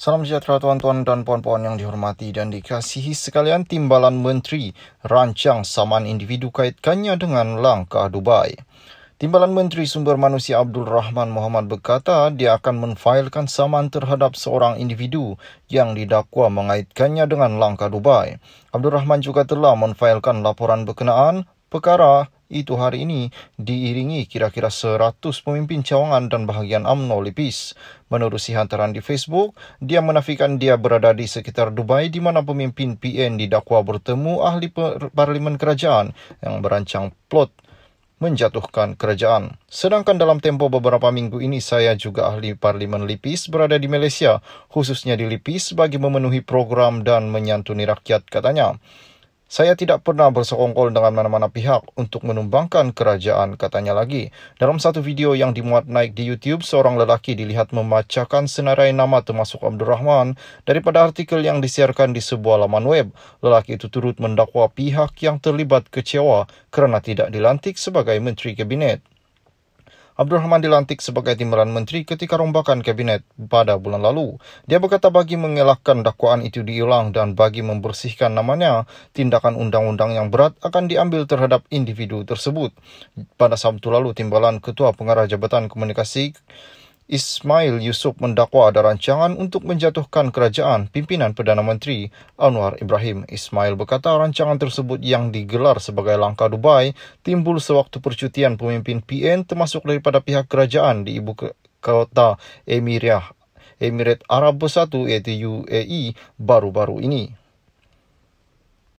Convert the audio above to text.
Salam sejahtera tuan-tuan dan puan-puan yang dihormati dan dikasihi sekalian timbalan menteri rancang saman individu kaitkannya dengan langkah Dubai. Timbalan Menteri Sumber Manusia Abdul Rahman Muhammad berkata dia akan menfailkan saman terhadap seorang individu yang didakwa mengaitkannya dengan langkah Dubai. Abdul Rahman juga telah menfailkan laporan berkenaan perkara itu hari ini diiringi kira-kira 100 pemimpin cawangan dan bahagian UMNO lipis. Menerusi hantaran di Facebook, dia menafikan dia berada di sekitar Dubai di mana pemimpin PN didakwa bertemu ahli parlimen kerajaan yang berancang plot menjatuhkan kerajaan. Sedangkan dalam tempo beberapa minggu ini saya juga ahli parlimen Lipis berada di Malaysia, khususnya di Lipis bagi memenuhi program dan menyantuni rakyat katanya. Saya tidak pernah bersekongkol dengan mana-mana pihak untuk menumbangkan kerajaan, katanya lagi. Dalam satu video yang dimuat naik di YouTube, seorang lelaki dilihat membacakan senarai nama termasuk Abdul Rahman daripada artikel yang disiarkan di sebuah laman web. Lelaki itu turut mendakwa pihak yang terlibat kecewa kerana tidak dilantik sebagai Menteri Kabinet. Abdul Rahman dilantik sebagai timbalan menteri ketika rombakan kabinet pada bulan lalu. Dia berkata bagi mengelakkan dakwaan itu diulang dan bagi membersihkan namanya, tindakan undang-undang yang berat akan diambil terhadap individu tersebut. Pada Sabtu lalu, timbalan Ketua Pengarah Jabatan Komunikasi Ismail Yusuf mendakwa ada rancangan untuk menjatuhkan kerajaan pimpinan Perdana Menteri Anwar Ibrahim. Ismail berkata rancangan tersebut yang digelar sebagai langkah Dubai timbul sewaktu percutian pemimpin PN termasuk daripada pihak kerajaan di ibu kota Emiriah Emirat Arab Bersatu iaitu UAE baru-baru ini.